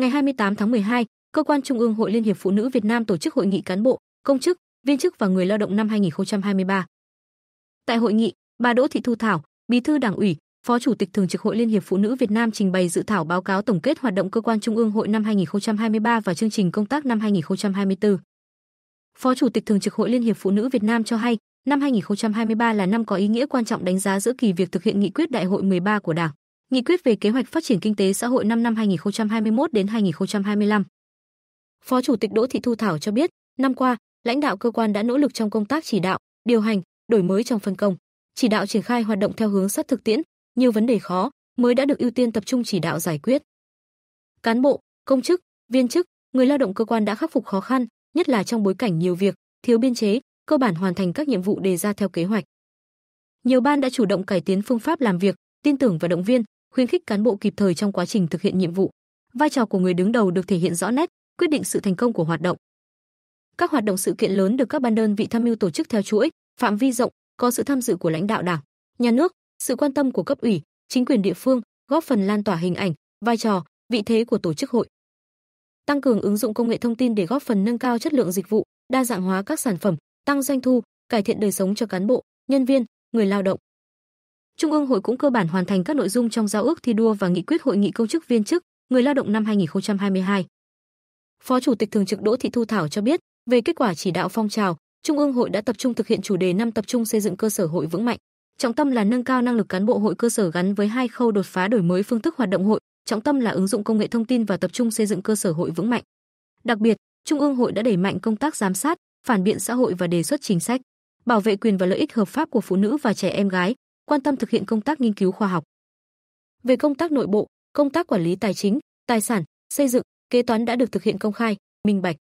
ngày 28 tháng 12, cơ quan Trung ương Hội Liên hiệp Phụ nữ Việt Nam tổ chức hội nghị cán bộ, công chức, viên chức và người lao động năm 2023. Tại hội nghị, bà Đỗ Thị Thu Thảo, Bí thư Đảng ủy, Phó Chủ tịch Thường trực Hội Liên hiệp Phụ nữ Việt Nam trình bày dự thảo báo cáo tổng kết hoạt động cơ quan Trung ương Hội năm 2023 và chương trình công tác năm 2024. Phó Chủ tịch Thường trực Hội Liên hiệp Phụ nữ Việt Nam cho hay, năm 2023 là năm có ý nghĩa quan trọng đánh giá giữa kỳ việc thực hiện nghị quyết Đại hội 13 của Đảng. Nghị quyết về kế hoạch phát triển kinh tế xã hội năm năm 2021 đến 2025. Phó Chủ tịch Đỗ Thị Thu Thảo cho biết, năm qua, lãnh đạo cơ quan đã nỗ lực trong công tác chỉ đạo, điều hành, đổi mới trong phân công, chỉ đạo triển khai hoạt động theo hướng sát thực tiễn, nhiều vấn đề khó mới đã được ưu tiên tập trung chỉ đạo giải quyết. Cán bộ, công chức, viên chức, người lao động cơ quan đã khắc phục khó khăn, nhất là trong bối cảnh nhiều việc, thiếu biên chế, cơ bản hoàn thành các nhiệm vụ đề ra theo kế hoạch. Nhiều ban đã chủ động cải tiến phương pháp làm việc, tin tưởng và động viên, khuyến khích cán bộ kịp thời trong quá trình thực hiện nhiệm vụ. Vai trò của người đứng đầu được thể hiện rõ nét, quyết định sự thành công của hoạt động. Các hoạt động sự kiện lớn được các ban đơn vị tham mưu tổ chức theo chuỗi, phạm vi rộng, có sự tham dự của lãnh đạo Đảng, nhà nước, sự quan tâm của cấp ủy, chính quyền địa phương, góp phần lan tỏa hình ảnh, vai trò, vị thế của tổ chức hội. Tăng cường ứng dụng công nghệ thông tin để góp phần nâng cao chất lượng dịch vụ, đa dạng hóa các sản phẩm, tăng doanh thu, cải thiện đời sống cho cán bộ, nhân viên, người lao động. Trung ương hội cũng cơ bản hoàn thành các nội dung trong giao ước thi đua và nghị quyết hội nghị công chức viên chức người lao động năm 2022. Phó Chủ tịch Thường trực Đỗ Thị Thu Thảo cho biết, về kết quả chỉ đạo phong trào, Trung ương hội đã tập trung thực hiện chủ đề năm tập trung xây dựng cơ sở hội vững mạnh. Trọng tâm là nâng cao năng lực cán bộ hội cơ sở gắn với hai khâu đột phá đổi mới phương thức hoạt động hội, trọng tâm là ứng dụng công nghệ thông tin và tập trung xây dựng cơ sở hội vững mạnh. Đặc biệt, Trung ương hội đã đẩy mạnh công tác giám sát, phản biện xã hội và đề xuất chính sách, bảo vệ quyền và lợi ích hợp pháp của phụ nữ và trẻ em gái, quan tâm thực hiện công tác nghiên cứu khoa học. Về công tác nội bộ, công tác quản lý tài chính, tài sản, xây dựng, kế toán đã được thực hiện công khai, minh bạch.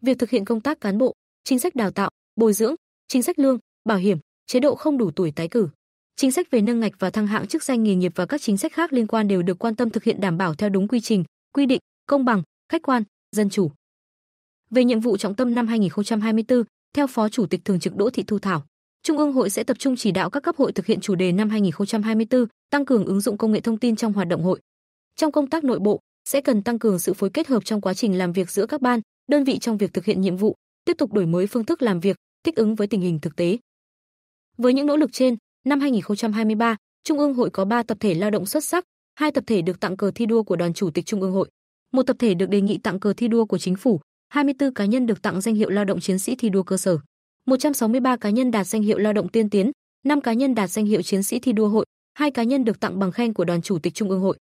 Việc thực hiện công tác cán bộ, chính sách đào tạo, bồi dưỡng, chính sách lương, bảo hiểm, chế độ không đủ tuổi tái cử, chính sách về nâng ngạch và thăng hạng chức danh nghề nghiệp và các chính sách khác liên quan đều được quan tâm thực hiện đảm bảo theo đúng quy trình, quy định, công bằng, khách quan, dân chủ. Về nhiệm vụ trọng tâm năm 2024, theo Phó Chủ tịch Thường trực Đỗ Thị Thu Thảo, Trung ương hội sẽ tập trung chỉ đạo các cấp hội thực hiện chủ đề năm 2024, tăng cường ứng dụng công nghệ thông tin trong hoạt động hội. Trong công tác nội bộ, sẽ cần tăng cường sự phối kết hợp trong quá trình làm việc giữa các ban, đơn vị trong việc thực hiện nhiệm vụ, tiếp tục đổi mới phương thức làm việc, thích ứng với tình hình thực tế. Với những nỗ lực trên, năm 2023, Trung ương hội có 3 tập thể lao động xuất sắc, hai tập thể được tặng cờ thi đua của đoàn chủ tịch Trung ương hội, một tập thể được đề nghị tặng cờ thi đua của chính phủ, 24 cá nhân được tặng danh hiệu lao động chiến sĩ thi đua cơ sở. 163 cá nhân đạt danh hiệu lao động tiên tiến, 5 cá nhân đạt danh hiệu chiến sĩ thi đua hội, hai cá nhân được tặng bằng khen của đoàn chủ tịch Trung ương hội.